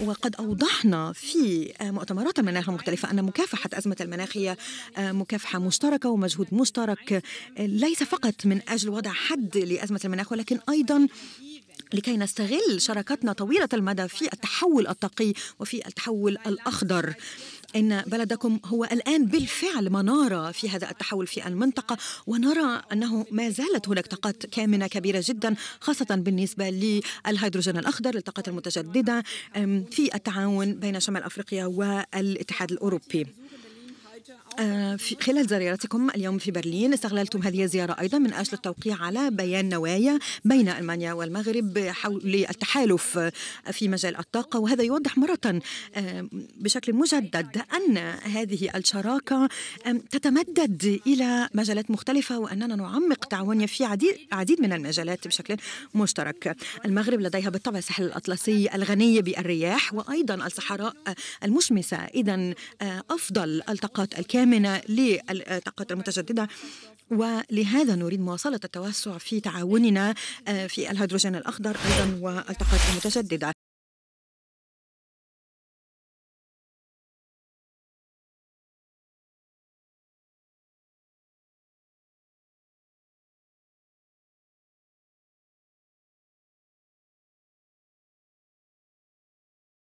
وقد أوضحنا في مؤتمرات المناخ المختلفة أن مكافحة أزمة المناخ هي مكافحة مشتركة ومجهود مشترك ليس فقط من أجل وضع حد لأزمة المناخ ولكن أيضا لكي نستغل شراكتنا طويلة المدى في التحول الطاقي وفي التحول الأخضر إن بلدكم هو الآن بالفعل منارة في هذا التحول في المنطقة ونرى أنه ما زالت هناك طاقات كامنة كبيرة جدا خاصة بالنسبة للهيدروجين الأخضر للطاقات المتجددة في التعاون بين شمال أفريقيا والاتحاد الأوروبي آه، في خلال زيارتكم اليوم في برلين استغللتم هذه الزيارة أيضا من أجل التوقيع على بيان نوايا بين ألمانيا والمغرب حول التحالف في مجال الطاقة وهذا يوضح مرة آه، بشكل مجدد أن هذه الشراكة تتمدد إلى مجالات مختلفة وأننا نعمق تعاوننا في عديد, عديد من المجالات بشكل مشترك المغرب لديها بالطبع الساحل الأطلسي الغني بالرياح وأيضا الصحراء المشمسة إذا آه، أفضل الطاقات الكاملة آمنة للطاقات المتجددة ولهذا نريد مواصلة التوسع في تعاوننا آه، في الهيدروجين الأخضر أيضا والطاقات المتجددة